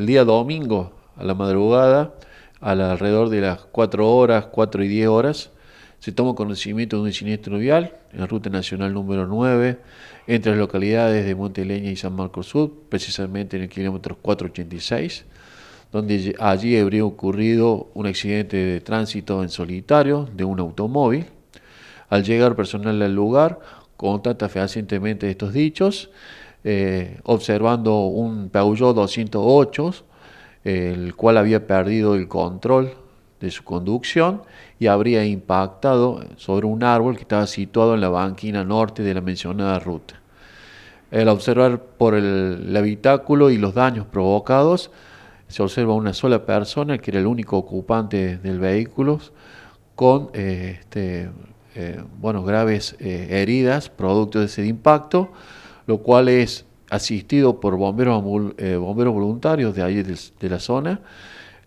El día domingo, a la madrugada, alrededor de las 4 horas, 4 y 10 horas, se tomó conocimiento de un siniestro vial en la ruta nacional número 9, entre las localidades de Monteleña y San Marcos Sur, precisamente en el kilómetro 486, donde allí habría ocurrido un accidente de tránsito en solitario de un automóvil. Al llegar personal al lugar, contacta fehacientemente estos dichos, eh, observando un Peugeot 208, el cual había perdido el control de su conducción y habría impactado sobre un árbol que estaba situado en la banquina norte de la mencionada ruta. Al observar por el, habitáculo y los daños provocados, se observa una sola persona, que era el único ocupante del vehículo, con eh, este, eh, graves heridas producto de ese impacto lo cual es asistido por bomberos, eh, voluntarios de allí de, la zona,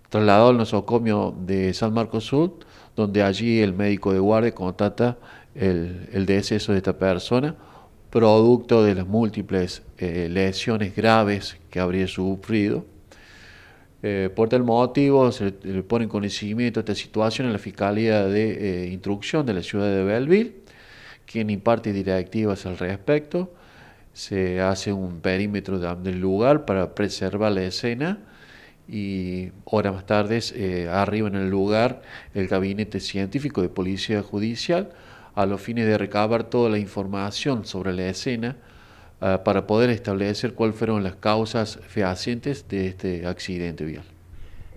trasladado al nosocomio de San Marcos Sur, donde allí el médico de guardia constata el, deceso de esta persona, producto de las múltiples eh, lesiones graves que habría sufrido. Eh, por tal motivo, se le pone en conocimiento esta situación en la Fiscalía de Instrucción de la ciudad de Belleville, quien imparte directivas al respecto se hace un perímetro del lugar para preservar la escena y horas más tarde eh, arriba en el lugar el gabinete científico de policía judicial a los fines de recabar toda la información sobre la escena eh, para poder establecer cuáles fueron las causas fehacientes de este accidente vial.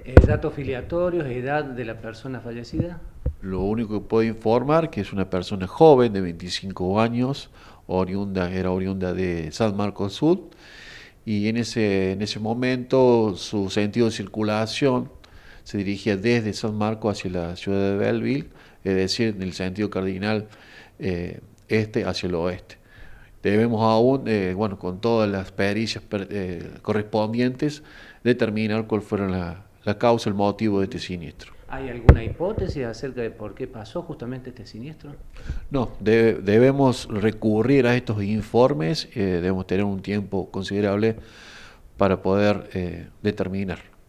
Eh, ¿Datos filiatorios, edad de la persona fallecida? Lo único que puedo informar que es una persona joven de 25 años, oriunda, era oriunda de San Marcos Sur, y en ese, en ese momento su sentido de circulación se dirigía desde San Marcos hacia la ciudad de Belleville, es decir, en el sentido cardinal eh, este hacia el oeste. Debemos aún, eh, bueno, con todas las pericias eh, correspondientes, determinar cuál fueron la, la causa, el motivo de este siniestro. ¿Hay alguna hipótesis acerca de por qué pasó justamente este siniestro? No, debemos recurrir a estos informes, eh, debemos tener un tiempo considerable para poder eh, determinar.